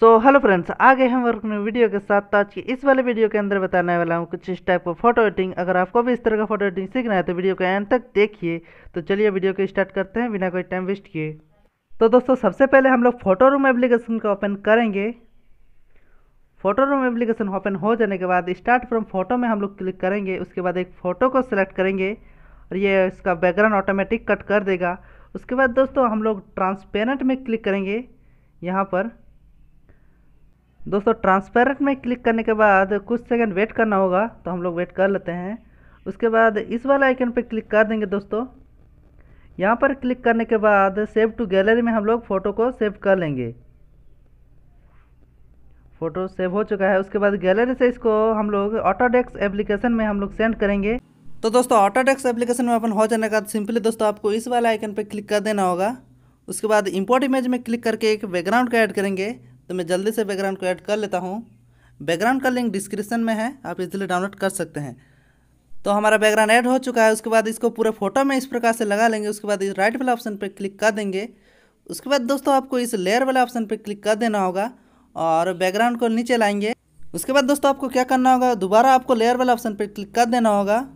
so hello friends आगे हम work में वीडियो के साथ आज की इस वाले वीडियो के अंदर बताने वाला हूँ कुछ इस टाइप का फोटो एडिटिंग अगर आपको भी इस तरह का फोटो एडिटिंग सीखना है तो वीडियो को एंड तक देखिए तो चलिए वीडियो को स्टार्ट करते हैं बिना कोई टाइम वेस्ट किए तो दोस्तों सबसे पहले हम लोग फोटो रूम एप्लीकेशन को ओपन करेंगे फोटो रूम एप्लीकेशन ओपन हो जाने के बाद स्टार्ट फ्रॉम फोटो में हम लोग क्लिक करेंगे उसके बाद एक फ़ोटो को सिलेक्ट करेंगे और ये इसका बैकग्राउंड ऑटोमेटिक कट कर देगा उसके बाद दोस्तों हम लोग ट्रांसपेरेंट में क्लिक करेंगे यहाँ पर दोस्तों ट्रांसपेरेंट में क्लिक करने के बाद कुछ सेकंड वेट करना होगा तो हम लोग वेट कर लेते हैं उसके बाद इस वाले आइकन पर क्लिक कर देंगे दोस्तों यहाँ पर क्लिक करने के बाद सेव टू गैलरी में हम लोग फ़ोटो को सेव कर लेंगे फ़ोटो सेव हो चुका है उसके बाद गैलरी से इसको हम लोग ऑटोडेक्स एप्लीकेशन में हम लोग सेंड करेंगे तो दोस्तों ऑटोडेक्स एप्लीकेशन में अपन हो जाने का सिंपली दोस्तों आपको इस वाले आइकन पर क्लिक कर देना होगा उसके बाद इंपोर्ट इमेज में क्लिक करके एक बैकग्राउंड का ऐड करेंगे तो मैं जल्दी से बैकग्राउंड को ऐड कर लेता हूँ बैकग्राउंड का लिंक डिस्क्रिप्शन में है आप इसलिए डाउनलोड कर सकते हैं तो हमारा बैकग्राउंड ऐड हो चुका है उसके बाद इसको पूरे फोटो में इस प्रकार से लगा लेंगे उसके बाद इस राइट वाला ऑप्शन पर क्लिक कर देंगे उसके बाद दोस्तों आपको इस लेयर वाला ऑप्शन पर क्लिक कर देना होगा और बैकग्राउंड को नीचे लाएंगे उसके बाद दोस्तों आपको क्या करना होगा दोबारा आपको लेयर वाला ऑप्शन पर क्लिक कर देना होगा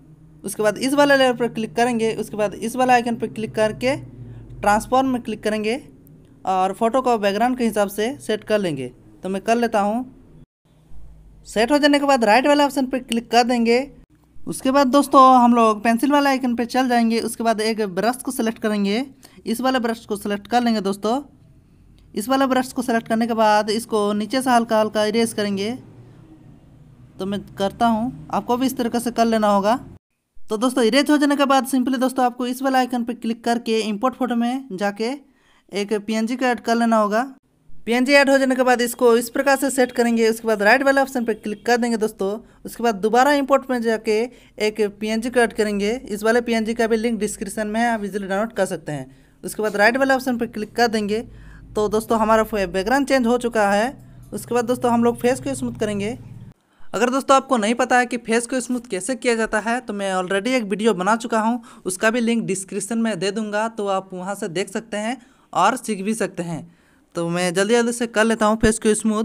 उसके बाद इस वाले लेयर पर क्लिक करेंगे उसके बाद इस वाला आइकन पर क्लिक करके ट्रांसफॉर्म में क्लिक करेंगे और फ़ोटो को बैकग्राउंड के हिसाब से सेट कर लेंगे तो मैं कर लेता हूँ सेट हो जाने के बाद राइट वाला ऑप्शन पर क्लिक कर देंगे उसके बाद दोस्तों हम लोग पेंसिल वाला आइकन पे चल जाएंगे उसके बाद एक ब्रश को सेलेक्ट करेंगे इस वाले ब्रश को सिलेक्ट कर लेंगे दोस्तों इस वाले ब्रश को सेलेक्ट करने के बाद इसको नीचे से हल्का हल्का इरेज करेंगे तो मैं करता हूँ आपको भी इस तरीके से कर लेना होगा तो दोस्तों इरेज हो जाने के बाद सिंपली दोस्तों आपको इस वाला आइकन पर क्लिक करके इम्पोर्ट फोटो में जाके एक पीएनजी को ऐड कर लेना होगा पीएनजी ऐड हो जाने के बाद इसको इस प्रकार से सेट करेंगे उसके बाद राइट वाले ऑप्शन पर क्लिक कर देंगे दोस्तों उसके बाद दोबारा इंपोर्ट में जाके एक पीएनजी को ऐड करेंगे इस वाले पीएनजी का भी लिंक डिस्क्रिप्शन में है आप इजिली डाउनलोड कर सकते हैं उसके बाद राइट वाले ऑप्शन पर क्लिक कर देंगे तो दोस्तों हमारा बैकग्राउंड चेंज हो चुका है उसके बाद दोस्तों हम लोग फेस को स्मूथ करेंगे अगर दोस्तों आपको नहीं पता है कि फेस को स्मूथ कैसे किया जाता है तो मैं ऑलरेडी एक वीडियो बना चुका हूँ उसका भी लिंक डिस्क्रिप्शन में दे दूंगा तो आप वहाँ से देख सकते हैं और सीख भी सकते हैं तो मैं जल्दी जल्दी से कर लेता हूँ फेस को स्मूथ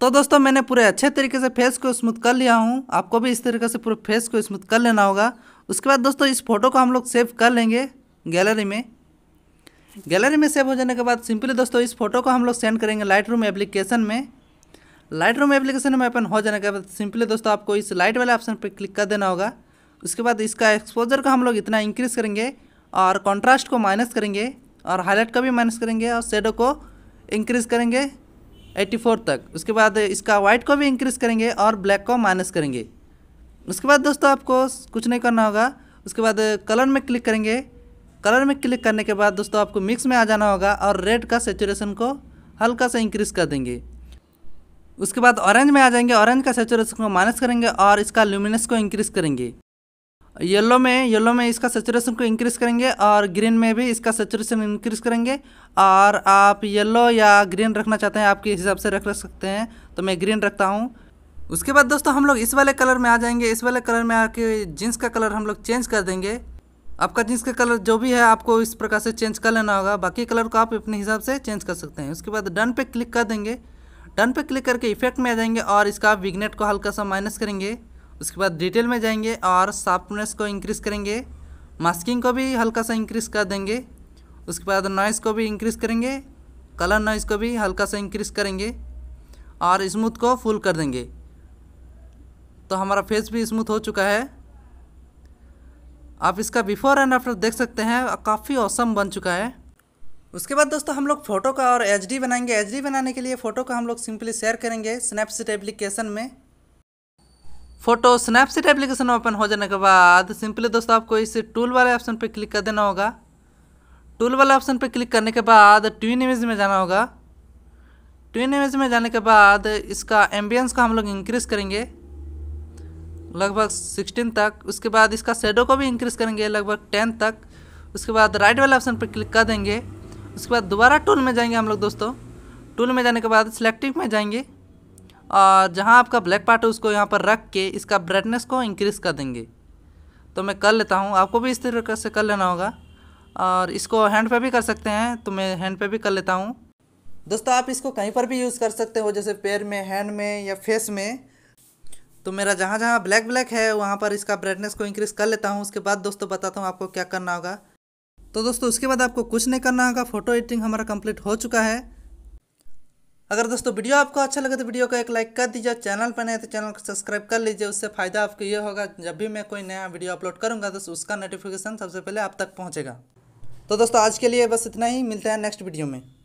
तो दोस्तों मैंने पूरे अच्छे तरीके से फेस को स्मूथ कर लिया हूँ आपको भी इस तरीके से पूरे फेस को स्मूथ कर लेना होगा उसके बाद दोस्तों इस फोटो को हम लोग सेव कर लेंगे गैलरी में गैलरी में सेव हो जाने के बाद सिंपली दोस्तों इस फोटो को हम लोग सेंड करेंगे लाइट रूम एप्लीकेशन में लाइट रूम एप्लीकेशन में ओपन हो जाने के बाद सिंपली दोस्तों आपको इस लाइट वाले ऑप्शन पर क्लिक कर देना होगा उसके बाद इसका एक्सपोजर का हम लोग इतना इंक्रीज़ करेंगे और कॉन्ट्रास्ट को माइनस करेंगे और हाईलाइट का भी माइनस करेंगे और शेडो को इंक्रीज़ करेंगे 84 तक उसके बाद इसका वाइट को भी इंक्रीज़ करेंगे और ब्लैक को माइनस करेंगे उसके बाद दोस्तों आपको कुछ नहीं करना होगा उसके बाद कलर में क्लिक करेंगे कलर में क्लिक करने के बाद दोस्तों आपको मिक्स में आ जाना होगा और रेड का सेचुरेशन को हल्का सा इंक्रीज़ कर देंगे उसके बाद ऑरेंज में आ जाएंगे ऑरेंज का सेचुरेशन को माइनस करेंगे और इसका ल्यूमिनस को इंक्रीज़ करेंगे येलो में येलो में इसका सेचुरेशन को इंक्रीज करेंगे और ग्रीन में भी इसका सेचुरेशन इंक्रीज करेंगे और आप येलो या ग्रीन रखना चाहते हैं आपके हिसाब से रख सकते हैं तो मैं ग्रीन रखता हूँ उसके बाद दोस्तों हम लोग इस वाले कलर में आ जाएंगे इस वाले कलर में आके जीन्स का कलर हम लोग चेंज कर देंगे आपका जींस का कलर जो भी है आपको इस प्रकार से चेंज कर लेना होगा बाकी कलर को आप अपने हिसाब से चेंज कर सकते हैं उसके बाद डन पे क्लिक कर देंगे डन पे क्लिक करके इफेक्ट में आ जाएंगे और इसका विगनेट को हल्का सा माइनस करेंगे उसके बाद डिटेल में जाएंगे और शार्पनेस को इंक्रीज़ करेंगे मास्किंग को भी हल्का सा इंक्रीज़ कर देंगे उसके बाद नॉइज़ को भी इंक्रीज़ करेंगे कलर नॉइज़ को भी हल्का सा इंक्रीज़ करेंगे और स्मूथ को फुल कर देंगे तो हमारा फेस भी स्मूथ हो चुका है आप इसका बिफोर एंड आफ्टर देख सकते हैं काफ़ी औसम बन चुका है उसके बाद दोस्तों हम लोग फ़ोटो का और एच बनाएंगे एच बनाने के लिए फ़ोटो का हम लोग सिंपली शेयर करेंगे स्नैपसीट एप्लीकेशन में फोटो स्नैपसीट एप्लीकेशन ओपन हो जाने के बाद सिंपली दोस्तों आपको इस टूल वाले ऑप्शन पर क्लिक कर देना होगा टूल वाले ऑप्शन पर क्लिक करने के बाद ट्विन इमेज में जाना होगा ट्विन इमेज में जाने के बाद इसका एम्बियंस को हम लोग इंक्रीज़ करेंगे लगभग सिक्सटीन तक उसके बाद इसका शेडो को भी इंक्रीज़ करेंगे लगभग टेन तक उसके बाद राइट वाले ऑप्शन पर क्लिक कर देंगे उसके बाद दोबारा टूल में जाएंगे हम लोग दोस्तों टूल में जाने के बाद सिलेक्टिव में जाएंगे और जहाँ आपका ब्लैक पार्ट है उसको यहाँ पर रख के इसका ब्राइटनेस को इंक्रीज कर देंगे तो मैं कर लेता हूँ आपको भी इस तरीके से कर लेना होगा और इसको हैंड पे भी कर सकते हैं तो मैं हैंड पे भी कर लेता हूँ दोस्तों आप इसको कहीं पर भी यूज़ कर सकते हो जैसे पैर में हैंड में या फेस में तो मेरा जहाँ जहाँ ब्लैक ब्लैक है वहाँ पर इसका ब्राइटनेस को इंक्रीज़ कर लेता हूँ उसके बाद दोस्तों बताता हूँ आपको क्या करना होगा तो दोस्तों उसके बाद आपको कुछ नहीं करना होगा फ़ोटो एडिटिंग हमारा कंप्लीट हो चुका है अगर दोस्तों वीडियो आपको अच्छा लगे तो वीडियो को एक लाइक कर दीजिए चैनल पर नए तो चैनल को सब्सक्राइब कर लीजिए उससे फ़ायदा आपको ये होगा जब भी मैं कोई नया वीडियो अपलोड करूँगा तो उसका नोटिफिकेशन सबसे पहले आप तक पहुँचेगा तो दोस्तों आज के लिए बस इतना ही मिलता है नेक्स्ट वीडियो में